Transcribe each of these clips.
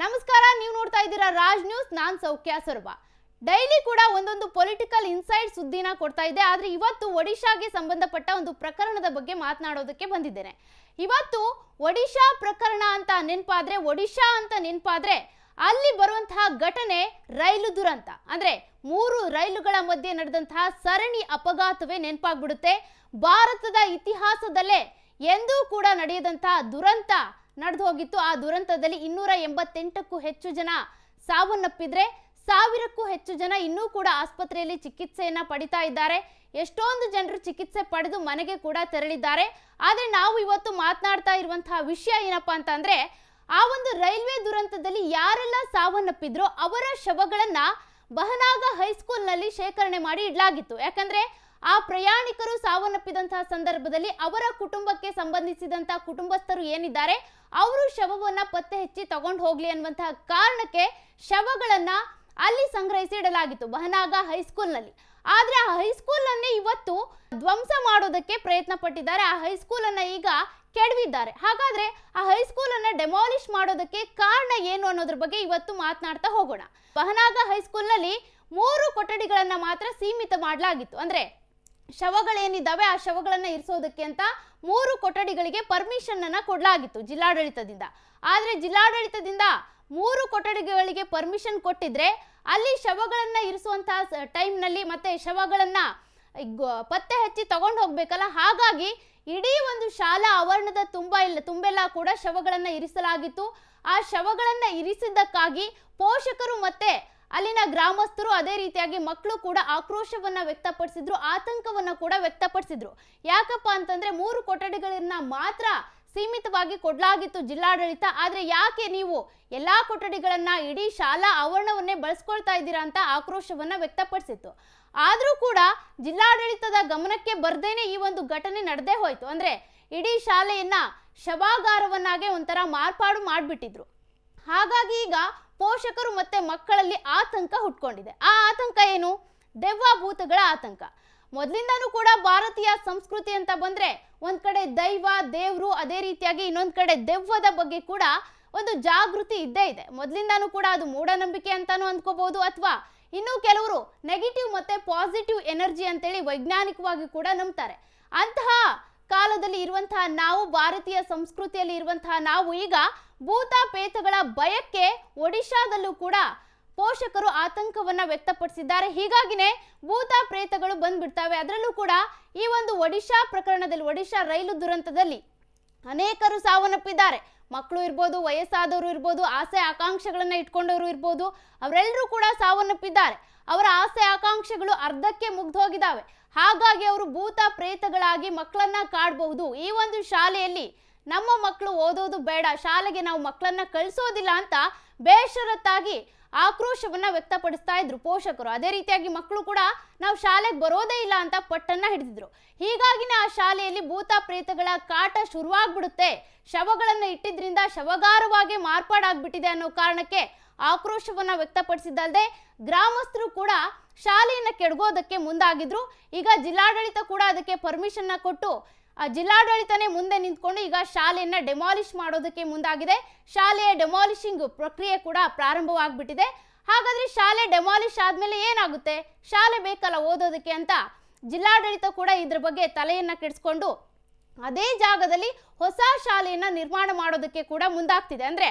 ನಮಸ್ಕಾರ ನೀವು ನೋಡ್ತಾ ಇದ್ದೀರಾ ರಾಜ್ ನ್ಯೂಸ್ ನಾನ್ ಸೌಖ್ಯ ಸರ್ವ ಡೈಲಿ ಕೂಡ ಒಂದೊಂದು ಪೊಲಿಟಿಕಲ್ ಇನ್ಸೈಟ್ ಸುದ್ದಿನ ಕೊಡ್ತಾ ಇದೆ ಆದ್ರೆ ಇವತ್ತು ಒಡಿಶಾಗೆ ಸಂಬಂಧಪಟ್ಟ ಒಂದು ಪ್ರಕರಣದ ಬಗ್ಗೆ ಮಾತನಾಡೋದಕ್ಕೆ ಬಂದಿದ್ದೇನೆ ಇವತ್ತು ಒಡಿಶಾ ಪ್ರಕರಣ ಅಂತ ನೆನ್ಪಾದ್ರೆ ಒಡಿಶಾ ಅಂತ ನೆನಪಾದ್ರೆ ಅಲ್ಲಿ ಬರುವಂತಹ ಘಟನೆ ರೈಲು ದುರಂತ ಅಂದ್ರೆ ಮೂರು ರೈಲುಗಳ ಮಧ್ಯೆ ನಡೆದಂತಹ ಸರಣಿ ಅಪಘಾತವೇ ನೆನಪಾಗ್ಬಿಡುತ್ತೆ ಭಾರತದ ಇತಿಹಾಸದಲ್ಲೇ ಎಂದೂ ಕೂಡ ನಡೆಯದಂತಹ ದುರಂತ ನಡೆದು ಹೋಗಿತ್ತು ಆ ದುರಂತದಲ್ಲಿ ಇನ್ನೂರ ಎಂಬತ್ತೆಂಟಕ್ಕೂ ಹೆಚ್ಚು ಜನ ಸಾವನ್ನಪ್ಪಿದ್ರೆ ಸಾವಿರಕ್ಕೂ ಹೆಚ್ಚು ಜನ ಇನ್ನೂ ಕೂಡ ಆಸ್ಪತ್ರೆಯಲ್ಲಿ ಚಿಕಿತ್ಸೆಯನ್ನ ಪಡಿತಾ ಇದ್ದಾರೆ ಎಷ್ಟೊಂದು ಜನರು ಚಿಕಿತ್ಸೆ ಪಡೆದು ಮನೆಗೆ ಕೂಡ ತೆರಳಿದ್ದಾರೆ ಆದರೆ ನಾವು ಇವತ್ತು ಮಾತನಾಡ್ತಾ ಇರುವಂತಹ ವಿಷಯ ಏನಪ್ಪಾ ಅಂತ ಅಂದ್ರೆ ಆ ಒಂದು ರೈಲ್ವೆ ದುರಂತದಲ್ಲಿ ಯಾರೆಲ್ಲ ಸಾವನ್ನಪ್ಪಿದ್ರು ಅವರ ಶವಗಳನ್ನ ಬಹನಾಗ ಹೈಸ್ಕೂಲ್ನಲ್ಲಿ ಶೇಖರಣೆ ಮಾಡಿ ಇಡಲಾಗಿತ್ತು ಯಾಕಂದ್ರೆ ಆ ಪ್ರಯಾಣಿಕರು ಸಾವನ್ನಪ್ಪಿದಂತಹ ಸಂದರ್ಭದಲ್ಲಿ ಅವರ ಕುಟುಂಬಕ್ಕೆ ಸಂಬಂಧಿಸಿದಂತಹ ಕುಟುಂಬಸ್ಥರು ಏನಿದ್ದಾರೆ ಅವರು ಶವವನ್ನ ಪತ್ತೆ ಹಚ್ಚಿ ತಗೊಂಡು ಹೋಗ್ಲಿ ಅನ್ನುವಂತಹ ಕಾರಣಕ್ಕೆ ಶವಗಳನ್ನ ಅಲ್ಲಿ ಸಂಗ್ರಹಿಸಿ ಇಡಲಾಗಿತ್ತು ಬಹನಾಗ ಹೈಸ್ಕೂಲ್ನಲ್ಲಿ ಆದ್ರೆ ಆ ಹೈಸ್ಕೂಲ್ ಅನ್ನೇ ಇವತ್ತು ಧ್ವಂಸ ಮಾಡೋದಕ್ಕೆ ಪ್ರಯತ್ನ ಪಟ್ಟಿದ್ದಾರೆ ಆ ಹೈಸ್ಕೂಲ್ ಅನ್ನ ಈಗ ಕೆಡವಿದ್ದಾರೆ ಹಾಗಾದ್ರೆ ಆ ಹೈಸ್ಕೂಲ್ ಅನ್ನ ಡೆಮಾಲಿಷ್ ಮಾಡೋದಕ್ಕೆ ಕಾರಣ ಏನು ಅನ್ನೋದ್ರ ಬಗ್ಗೆ ಇವತ್ತು ಮಾತನಾಡ್ತಾ ಹೋಗೋಣ ಬಹನಾಗ ಹೈಸ್ಕೂಲ್ ನಲ್ಲಿ ಮೂರು ಕೊಠಡಿಗಳನ್ನ ಮಾತ್ರ ಸೀಮಿತ ಮಾಡಲಾಗಿತ್ತು ಅಂದ್ರೆ ಶವಗಳೇನಿದ್ದಾವೆ ಆ ಶವಗಳನ್ನು ಇರಿಸೋದಕ್ಕೆ ಅಂತ ಮೂರು ಕೊಠಡಿಗಳಿಗೆ ಪರ್ಮಿಷನ್ ಅನ್ನ ಕೊಡಲಾಗಿತ್ತು ಜಿಲ್ಲಾಡಳಿತದಿಂದ ಆದರೆ ಜಿಲ್ಲಾಡಳಿತದಿಂದ ಮೂರು ಕೊಠಡಿಗಳಿಗೆ ಪರ್ಮಿಷನ್ ಕೊಟ್ಟಿದ್ರೆ ಅಲ್ಲಿ ಶವಗಳನ್ನು ಇರಿಸುವಂತಹ ಟೈಮ್ನಲ್ಲಿ ಮತ್ತೆ ಶವಗಳನ್ನು ಪತ್ತೆ ಹಚ್ಚಿ ತಗೊಂಡು ಹೋಗ್ಬೇಕಲ್ಲ ಹಾಗಾಗಿ ಇಡೀ ಒಂದು ಶಾಲಾ ಆವರಣದ ತುಂಬ ಇಲ್ಲ ತುಂಬೆಲ್ಲ ಕೂಡ ಶವಗಳನ್ನು ಇರಿಸಲಾಗಿತ್ತು ಆ ಶವಗಳನ್ನು ಇರಿಸಿದ್ದಕ್ಕಾಗಿ ಪೋಷಕರು ಮತ್ತೆ ಅಲ್ಲಿನ ಗ್ರಾಮಸ್ಥರು ಅದೇ ರೀತಿಯಾಗಿ ಮಕ್ಕಳು ಕೂಡ ಆಕ್ರೋಶವನ್ನ ವ್ಯಕ್ತಪಡಿಸಿದ್ರು ಆತಂಕವನ್ನ ಕೂಡ ವ್ಯಕ್ತಪಡಿಸಿದ್ರು ಯಾಕಪ್ಪ ಅಂತಂದ್ರೆ ಮೂರು ಕೊಠಡಿಗಳನ್ನ ಮಾತ್ರ ಸೀಮಿತವಾಗಿ ಕೊಡಲಾಗಿತ್ತು ಜಿಲ್ಲಾಡಳಿತ ಆದರೆ ಯಾಕೆ ನೀವು ಎಲ್ಲಾ ಕೊಠಡಿಗಳನ್ನ ಇಡೀ ಶಾಲಾ ಆವರಣವನ್ನೇ ಬಳಸ್ಕೊಳ್ತಾ ಇದ್ದೀರಾ ಅಂತ ಆಕ್ರೋಶವನ್ನ ವ್ಯಕ್ತಪಡಿಸಿತ್ತು ಆದರೂ ಕೂಡ ಜಿಲ್ಲಾಡಳಿತದ ಗಮನಕ್ಕೆ ಬರ್ದೇನೆ ಈ ಒಂದು ಘಟನೆ ನಡೆದೇ ಹೋಯಿತು ಅಂದ್ರೆ ಇಡೀ ಶಾಲೆಯನ್ನ ಶವಾಗಾರವನ್ನಾಗೆ ಒಂಥರ ಮಾರ್ಪಾಡು ಮಾಡಿಬಿಟ್ಟಿದ್ರು ಹಾಗಾಗಿ ಈಗ ಪೋಷಕರು ಮತ್ತೆ ಮಕ್ಕಳಲ್ಲಿ ಆತಂಕ ಹುಟ್ಕೊಂಡಿದೆ ಆ ಆತಂಕ ಏನು ಭೂತಗಳ ಆತಂಕ ಮೊದಲಿಂದಾನು ಕೂಡ ಭಾರತೀಯ ಸಂಸ್ಕೃತಿ ಅಂತ ಬಂದ್ರೆ ಒಂದ್ ಕಡೆ ದೈವ ದೇವರು ಅದೇ ರೀತಿಯಾಗಿ ಇನ್ನೊಂದು ಕಡೆ ದೆವ್ವದ ಬಗ್ಗೆ ಕೂಡ ಒಂದು ಜಾಗೃತಿ ಇದ್ದೇ ಇದೆ ಮೊದಲಿಂದಾನೂ ಕೂಡ ಅದು ಮೂಢನಂಬಿಕೆ ಅಂತಾನು ಅಂದ್ಕೋಬಹುದು ಅಥವಾ ಇನ್ನು ಕೆಲವರು ನೆಗೆಟಿವ್ ಮತ್ತೆ ಪಾಸಿಟಿವ್ ಎನರ್ಜಿ ಅಂತೇಳಿ ವೈಜ್ಞಾನಿಕವಾಗಿ ಕೂಡ ನಂಬ್ತಾರೆ ಅಂತಹ ಕಾಲದಲ್ಲಿ ಇರುವಂತಹ ನಾವು ಭಾರತೀಯ ಸಂಸ್ಕೃತಿಯಲ್ಲಿ ಇರುವಂತಹ ನಾವು ಈಗ ಭೂತ ಪ್ರೇತಗಳ ಭಯಕ್ಕೆ ಒಡಿಶಾದಲ್ಲೂ ಕೂಡ ಪೋಷಕರು ಆತಂಕವನ್ನ ವ್ಯಕ್ತಪಡಿಸಿದ್ದಾರೆ ಹೀಗಾಗಿನೇ ಭೂತ ಪ್ರೇತಗಳು ಬಂದ್ಬಿಡ್ತಾವೆ ಅದರಲ್ಲೂ ಕೂಡ ಈ ಒಂದು ಒಡಿಶಾ ಪ್ರಕರಣದಲ್ಲಿ ಒಡಿಶಾ ರೈಲು ದುರಂತದಲ್ಲಿ ಅನೇಕರು ಸಾವನ್ನಪ್ಪಿದ್ದಾರೆ ಮಕ್ಕಳು ಇರ್ಬೋದು ವಯಸ್ಸಾದವರು ಇರ್ಬೋದು ಆಸೆ ಆಕಾಂಕ್ಷೆಗಳನ್ನ ಇಟ್ಕೊಂಡವರು ಇರ್ಬೋದು ಅವರೆಲ್ಲರೂ ಕೂಡ ಸಾವನ್ನಪ್ಪಿದ್ದಾರೆ ಅವರ ಆಸೆ ಆಕಾಂಕ್ಷೆಗಳು ಅರ್ಧಕ್ಕೆ ಹೋಗಿದ್ದಾವೆ ಹಾಗಾಗಿ ಅವರು ಭೂತ ಪ್ರೇತಗಳಾಗಿ ಮಕ್ಕಳನ್ನ ಕಾಡಬಹುದು ಈ ಒಂದು ಶಾಲೆಯಲ್ಲಿ ನಮ್ಮ ಮಕ್ಕಳು ಓದೋದು ಬೇಡ ಶಾಲೆಗೆ ನಾವು ಮಕ್ಕಳನ್ನ ಕಳಿಸೋದಿಲ್ಲ ಅಂತ ಬೇಷರತ್ತಾಗಿ ಆಕ್ರೋಶವನ್ನ ವ್ಯಕ್ತಪಡಿಸ್ತಾ ಇದ್ರು ಪೋಷಕರು ಅದೇ ರೀತಿಯಾಗಿ ಮಕ್ಕಳು ಕೂಡ ನಾವು ಶಾಲೆಗೆ ಬರೋದೇ ಇಲ್ಲ ಅಂತ ಪಟ್ಟನ್ನ ಹಿಡಿದಿದ್ರು ಹೀಗಾಗಿನೇ ಆ ಶಾಲೆಯಲ್ಲಿ ಭೂತ ಪ್ರೇತಗಳ ಕಾಟ ಶುರುವಾಗ್ಬಿಡುತ್ತೆ ಶವಗಳನ್ನು ಇಟ್ಟಿದ್ರಿಂದ ಶವಗಾರವಾಗಿ ಮಾರ್ಪಾಡಾಗ್ಬಿಟ್ಟಿದೆ ಅನ್ನೋ ಕಾರಣಕ್ಕೆ ಆಕ್ರೋಶವನ್ನ ವ್ಯಕ್ತಪಡಿಸಿದ್ದಲ್ಲದೆ ಗ್ರಾಮಸ್ಥರು ಕೂಡ ಶಾಲೆಯನ್ನ ಕೆಡಗೋದಕ್ಕೆ ಮುಂದಾಗಿದ್ರು ಈಗ ಜಿಲ್ಲಾಡಳಿತ ಕೂಡ ಅದಕ್ಕೆ ಪರ್ಮಿಷನ್ನ ಕೊಟ್ಟು ಜಿಲ್ಲಾಡಳಿತನೇ ಮುಂದೆ ನಿಂತ್ಕೊಂಡು ಈಗ ಶಾಲೆಯನ್ನ ಡೆಮಾಲಿಷ್ ಮಾಡೋದಕ್ಕೆ ಮುಂದಾಗಿದೆ ಶಾಲೆಯ ಡೆಮಾಲಿಷಿಂಗ್ ಪ್ರಕ್ರಿಯೆ ಕೂಡ ಪ್ರಾರಂಭವಾಗ್ಬಿಟ್ಟಿದೆ ಹಾಗಾದ್ರೆ ಶಾಲೆ ಡೆಮಾಲಿಶ್ ಆದ್ಮೇಲೆ ಏನಾಗುತ್ತೆ ಶಾಲೆ ಬೇಕಲ್ಲ ಓದೋದಕ್ಕೆ ಅಂತ ಜಿಲ್ಲಾಡಳಿತ ಕೂಡ ಇದ್ರ ಬಗ್ಗೆ ತಲೆಯನ್ನ ಕೆಡಿಸ್ಕೊಂಡು ಅದೇ ಜಾಗದಲ್ಲಿ ಹೊಸ ಶಾಲೆಯನ್ನ ನಿರ್ಮಾಣ ಮಾಡೋದಕ್ಕೆ ಕೂಡ ಮುಂದಾಗ್ತಿದೆ ಅಂದ್ರೆ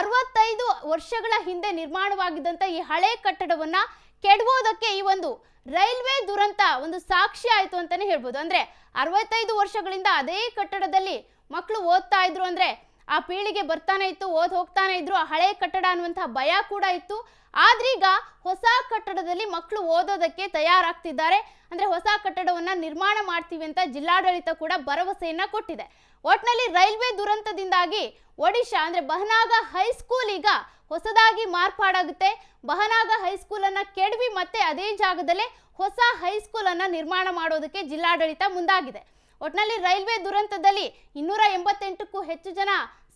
ಅರವತ್ತೈದು ವರ್ಷಗಳ ಹಿಂದೆ ನಿರ್ಮಾಣವಾಗಿದ್ದಂತ ಈ ಹಳೆ ಕಟ್ಟಡವನ್ನ ಕೆಡವೋದಕ್ಕೆ ಈ ಒಂದು ರೈಲ್ವೆ ದುರಂತ ಒಂದು ಸಾಕ್ಷಿ ಆಯಿತು ಅಂತಲೇ ಹೇಳ್ಬೋದು ಅಂದರೆ ಅರವತ್ತೈದು ವರ್ಷಗಳಿಂದ ಅದೇ ಕಟ್ಟಡದಲ್ಲಿ ಮಕ್ಕಳು ಓದ್ತಾ ಇದ್ರು ಅಂದರೆ ಆ ಪೀಳಿಗೆ ಬರ್ತಾನೆ ಇತ್ತು ಓದ್ ಹೋಗ್ತಾನೆ ಇದ್ರು ಆ ಹಳೆ ಕಟ್ಟಡ ಅನ್ನುವಂತಹ ಭಯ ಕೂಡ ಇತ್ತು ಆದ್ರೀಗ ಹೊಸ ಕಟ್ಟಡದಲ್ಲಿ ಮಕ್ಕಳು ಓದೋದಕ್ಕೆ ತಯಾರಾಗ್ತಿದ್ದಾರೆ ಅಂದ್ರೆ ಹೊಸ ಕಟ್ಟಡವನ್ನ ನಿರ್ಮಾಣ ಮಾಡ್ತೀವಿ ಅಂತ ಜಿಲ್ಲಾಡಳಿತ ಕೂಡ ಭರವಸೆಯನ್ನ ಕೊಟ್ಟಿದೆ ಒಟ್ನಲ್ಲಿ ರೈಲ್ವೆ ದುರಂತದಿಂದಾಗಿ ಒಡಿಶಾ ಅಂದ್ರೆ ಬಹನಾಗ ಹೈಸ್ಕೂಲ್ ಈಗ ಹೊಸದಾಗಿ ಮಾರ್ಪಾಡಾಗುತ್ತೆ ಬಹನಾಗ ಹೈಸ್ಕೂಲ್ ಅನ್ನ ಕೆಡವಿ ಮತ್ತೆ ಅದೇ ಜಾಗದಲ್ಲೇ ಹೊಸ ಹೈಸ್ಕೂಲ್ ಅನ್ನ ನಿರ್ಮಾಣ ಮಾಡೋದಕ್ಕೆ ಜಿಲ್ಲಾಡಳಿತ ಮುಂದಾಗಿದೆ ಒಟ್ನಲ್ಲಿ ರೈಲ್ವೆ ದುರಂತದಲ್ಲಿ ಇನ್ನೂರ ಎಂಬತ್ತೆಂಟಕ್ಕೂ ಹೆಚ್ಚು ಜನ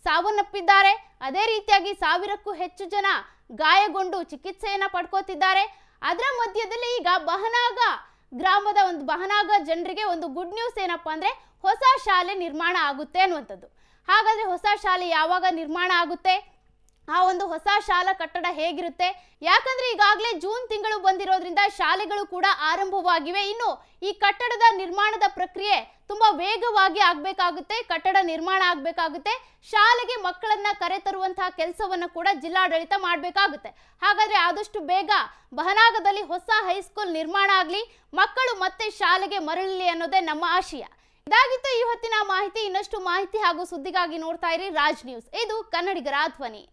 ಸಾವನ್ನಪ್ಪಿದ್ದಾರೆ ಅದೇ ರೀತಿಯಾಗಿ ಸಾವಿರಕ್ಕೂ ಹೆಚ್ಚು ಜನ ಗಾಯಗೊಂಡು ಚಿಕಿತ್ಸೆಯನ್ನ ಪಡ್ಕೋತಿದ್ದಾರೆ ಅದರ ಮಧ್ಯದಲ್ಲಿ ಈಗ ಬಹನಾಗ ಗ್ರಾಮದ ಒಂದು ಬಹನಾಗ ಜನರಿಗೆ ಒಂದು ಗುಡ್ ನ್ಯೂಸ್ ಏನಪ್ಪಾ ಅಂದ್ರೆ ಹೊಸ ಶಾಲೆ ನಿರ್ಮಾಣ ಆಗುತ್ತೆ ಅನ್ನುವಂಥದ್ದು ಹಾಗಾದ್ರೆ ಹೊಸ ಶಾಲೆ ಯಾವಾಗ ನಿರ್ಮಾಣ ಆಗುತ್ತೆ ಆ ಒಂದು ಹೊಸ ಶಾಲಾ ಕಟ್ಟಡ ಹೇಗಿರುತ್ತೆ ಯಾಕಂದ್ರೆ ಈಗಾಗಲೇ ಜೂನ್ ತಿಂಗಳು ಬಂದಿರೋದ್ರಿಂದ ಶಾಲೆಗಳು ಕೂಡ ಆರಂಭವಾಗಿವೆ ಇನ್ನು ಈ ಕಟ್ಟಡದ ನಿರ್ಮಾಣದ ಪ್ರಕ್ರಿಯೆ ತುಂಬಾ ವೇಗವಾಗಿ ಆಗ್ಬೇಕಾಗುತ್ತೆ ಕಟ್ಟಡ ನಿರ್ಮಾಣ ಆಗ್ಬೇಕಾಗುತ್ತೆ ಶಾಲೆಗೆ ಮಕ್ಕಳನ್ನ ಕರೆತರುವಂತಹ ಕೆಲಸವನ್ನು ಕೂಡ ಜಿಲ್ಲಾಡಳಿತ ಮಾಡಬೇಕಾಗುತ್ತೆ ಹಾಗಾದ್ರೆ ಆದಷ್ಟು ಬೇಗ ಬಹನಾಗದಲ್ಲಿ ಹೊಸ ಹೈಸ್ಕೂಲ್ ನಿರ್ಮಾಣ ಆಗಲಿ ಮಕ್ಕಳು ಮತ್ತೆ ಶಾಲೆಗೆ ಮರಳಲಿ ಅನ್ನೋದೇ ನಮ್ಮ ಆಶಯ ಇದಾಗಿತ್ತು ಈ ಹೊತ್ತಿನ ಮಾಹಿತಿ ಇನ್ನಷ್ಟು ಮಾಹಿತಿ ಹಾಗೂ ಸುದ್ದಿಗಾಗಿ ನೋಡ್ತಾ ಇರಿ ರಾಜ್ ನ್ಯೂಸ್ ಇದು ಕನ್ನಡಿಗರ ಧ್ವನಿ